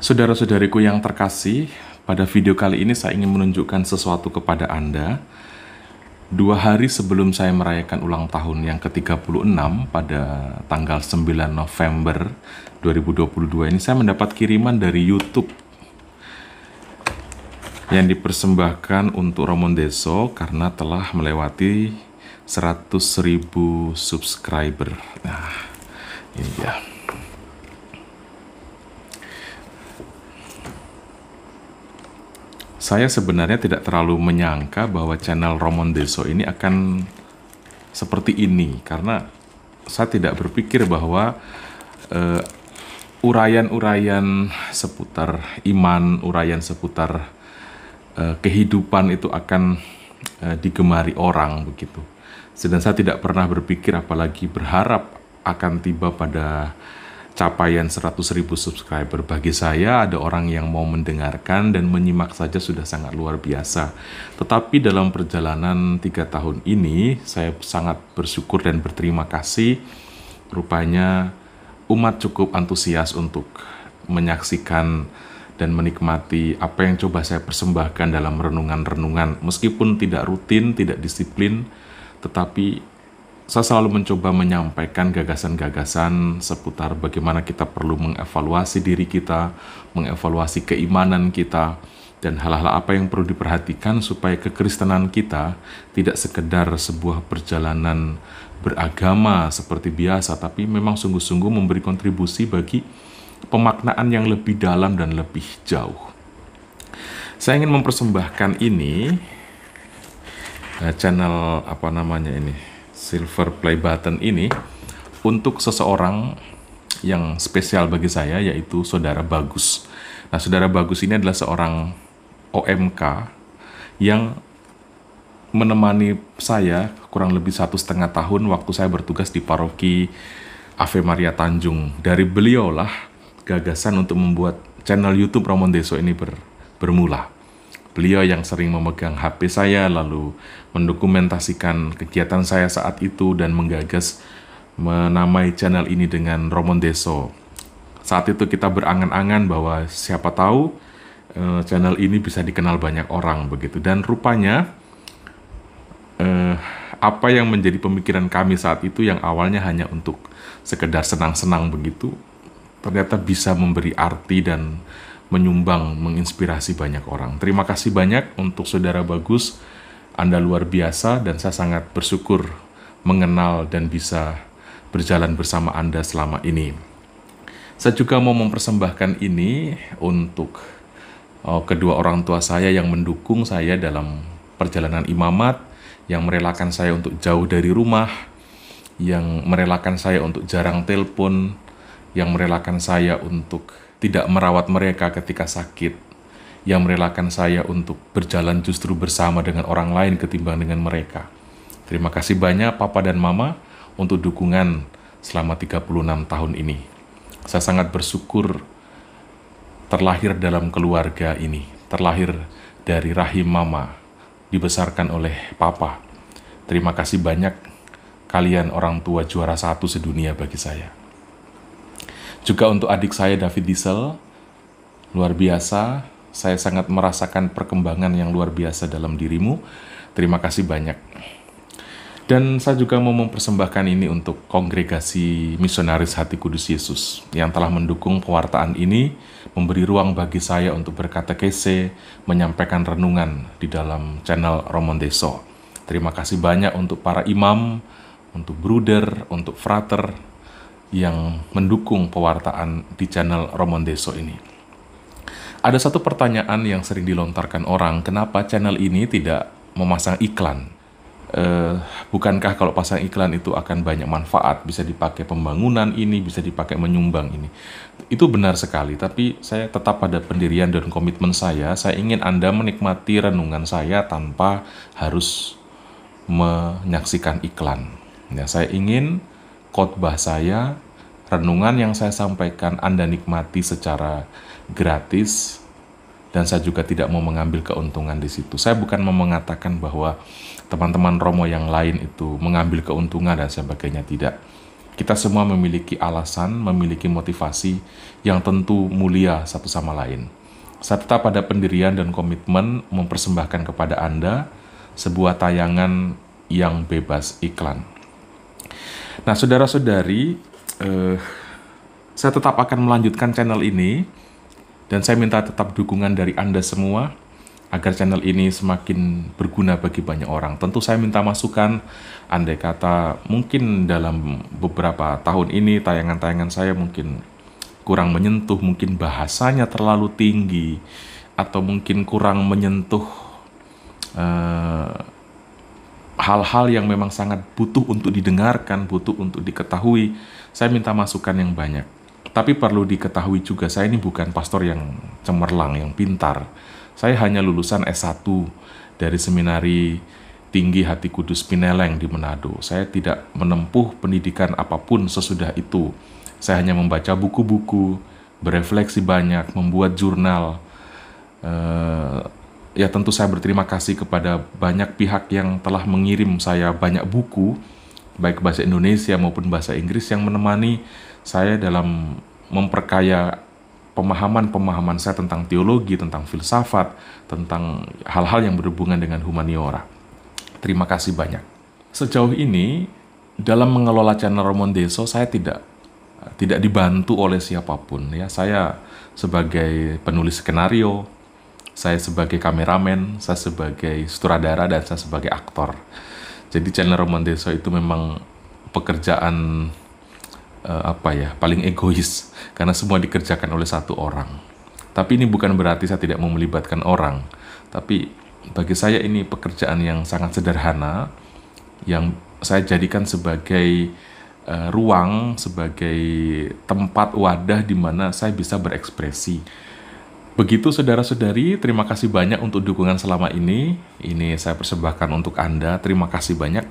Saudara-saudariku yang terkasih, pada video kali ini saya ingin menunjukkan sesuatu kepada Anda. Dua hari sebelum saya merayakan ulang tahun yang ke-36 pada tanggal 9 November 2022 ini saya mendapat kiriman dari YouTube yang dipersembahkan untuk Romon Deso karena telah melewati 100.000 subscriber. Nah, ini dia. saya sebenarnya tidak terlalu menyangka bahwa channel Romon Deso ini akan seperti ini karena saya tidak berpikir bahwa eh, urayan-urayan uraian seputar iman, urayan seputar uh, kehidupan itu akan uh, digemari orang begitu. Sedang saya tidak pernah berpikir apalagi berharap akan tiba pada capaian 100 ribu subscriber. Bagi saya ada orang yang mau mendengarkan dan menyimak saja sudah sangat luar biasa. Tetapi dalam perjalanan tiga tahun ini saya sangat bersyukur dan berterima kasih rupanya umat cukup antusias untuk menyaksikan dan menikmati apa yang coba saya persembahkan dalam renungan-renungan meskipun tidak rutin, tidak disiplin, tetapi saya selalu mencoba menyampaikan gagasan-gagasan seputar bagaimana kita perlu mengevaluasi diri kita, mengevaluasi keimanan kita, dan hal-hal apa yang perlu diperhatikan supaya kekristenan kita tidak sekedar sebuah perjalanan beragama seperti biasa, tapi memang sungguh-sungguh memberi kontribusi bagi pemaknaan yang lebih dalam dan lebih jauh. Saya ingin mempersembahkan ini eh, channel apa namanya ini silver play button ini untuk seseorang yang spesial bagi saya yaitu saudara Bagus. Nah, saudara Bagus ini adalah seorang OMK yang menemani saya kurang lebih satu setengah tahun waktu saya bertugas di paroki Ave Maria Tanjung. Dari beliaulah gagasan untuk membuat channel YouTube Ramon Deso ini ber, bermula. Beliau yang sering memegang HP saya lalu mendokumentasikan kegiatan saya saat itu dan menggagas menamai channel ini dengan Romon Deso. Saat itu kita berangan-angan bahwa siapa tahu eh, channel ini bisa dikenal banyak orang begitu dan rupanya eh, apa yang menjadi pemikiran kami saat itu yang awalnya hanya untuk sekedar senang-senang begitu ternyata bisa memberi arti dan menyumbang, menginspirasi banyak orang. Terima kasih banyak untuk saudara Bagus. Anda luar biasa dan saya sangat bersyukur mengenal dan bisa berjalan bersama Anda selama ini. Saya juga mau mempersembahkan ini untuk oh, kedua orang tua saya yang mendukung saya dalam perjalanan imamat, yang merelakan saya untuk jauh dari rumah, yang merelakan saya untuk jarang telepon, yang merelakan saya untuk tidak merawat mereka ketika sakit, yang merelakan saya untuk berjalan justru bersama dengan orang lain ketimbang dengan mereka. Terima kasih banyak Papa dan Mama untuk dukungan selama 36 tahun ini. Saya sangat bersyukur terlahir dalam keluarga ini, terlahir dari rahim Mama, dibesarkan oleh Papa. Terima kasih banyak kalian orang tua juara satu sedunia bagi saya. Juga untuk adik saya David Diesel, luar biasa. Saya sangat merasakan perkembangan yang luar biasa dalam dirimu. Terima kasih banyak. Dan saya juga mau mempersembahkan ini untuk kongregasi misionaris Hati Kudus Yesus yang telah mendukung pewartaan ini, memberi ruang bagi saya untuk berkata berkatekese, menyampaikan renungan di dalam channel Romon Deso. Terima kasih banyak untuk para imam, untuk bruder, untuk frater, yang mendukung pewartaan di channel Deso ini. Ada satu pertanyaan yang sering dilontarkan orang, kenapa channel ini tidak memasang iklan? Eh, bukankah kalau pasang iklan itu akan banyak manfaat, bisa dipakai pembangunan ini, bisa dipakai menyumbang ini. Itu benar sekali, tapi saya tetap pada pendirian dan komitmen saya, saya ingin Anda menikmati renungan saya tanpa harus menyaksikan iklan. Ya, saya ingin khotbah saya, renungan yang saya sampaikan Anda nikmati secara gratis dan saya juga tidak mau mengambil keuntungan di situ. Saya bukan mau mengatakan bahwa teman-teman Romo yang lain itu mengambil keuntungan dan sebagainya tidak. Kita semua memiliki alasan, memiliki motivasi yang tentu mulia satu sama lain. Saya tetap pada pendirian dan komitmen mempersembahkan kepada Anda sebuah tayangan yang bebas iklan. Nah, saudara-saudari, eh, saya tetap akan melanjutkan channel ini dan saya minta tetap dukungan dari Anda semua agar channel ini semakin berguna bagi banyak orang. Tentu saya minta masukan, andai kata mungkin dalam beberapa tahun ini tayangan-tayangan saya mungkin kurang menyentuh, mungkin bahasanya terlalu tinggi, atau mungkin kurang menyentuh eh, hal-hal yang memang sangat butuh untuk didengarkan, butuh untuk diketahui, saya minta masukan yang banyak. Tapi perlu diketahui juga saya ini bukan pastor yang cemerlang, yang pintar. Saya hanya lulusan S1 dari seminari Tinggi Hati Kudus Pineleng di Manado. Saya tidak menempuh pendidikan apapun sesudah itu. Saya hanya membaca buku-buku, berefleksi banyak, membuat jurnal, eh, ya tentu saya berterima kasih kepada banyak pihak yang telah mengirim saya banyak buku baik bahasa Indonesia maupun bahasa Inggris yang menemani saya dalam memperkaya pemahaman-pemahaman saya tentang teologi, tentang filsafat, tentang hal-hal yang berhubungan dengan humaniora. Terima kasih banyak. Sejauh ini dalam mengelola channel Romon Deso saya tidak tidak dibantu oleh siapapun ya. Saya sebagai penulis skenario, saya sebagai kameramen, saya sebagai sutradara dan saya sebagai aktor. Jadi channel romantis itu memang pekerjaan uh, apa ya, paling egois karena semua dikerjakan oleh satu orang. Tapi ini bukan berarti saya tidak mau melibatkan orang, tapi bagi saya ini pekerjaan yang sangat sederhana yang saya jadikan sebagai uh, ruang, sebagai tempat wadah di mana saya bisa berekspresi Begitu saudara-saudari, terima kasih banyak untuk dukungan selama ini. Ini saya persembahkan untuk Anda. Terima kasih banyak.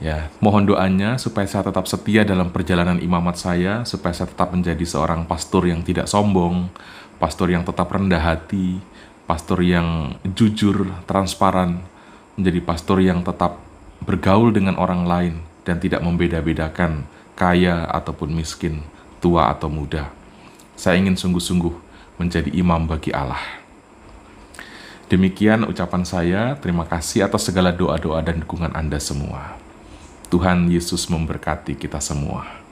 Ya, mohon doanya supaya saya tetap setia dalam perjalanan imamat saya, supaya saya tetap menjadi seorang pastor yang tidak sombong, pastor yang tetap rendah hati, pastor yang jujur, transparan, menjadi pastor yang tetap bergaul dengan orang lain dan tidak membeda-bedakan kaya ataupun miskin, tua atau muda. Saya ingin sungguh-sungguh menjadi imam bagi Allah. Demikian ucapan saya, terima kasih atas segala doa-doa dan dukungan Anda semua. Tuhan Yesus memberkati kita semua.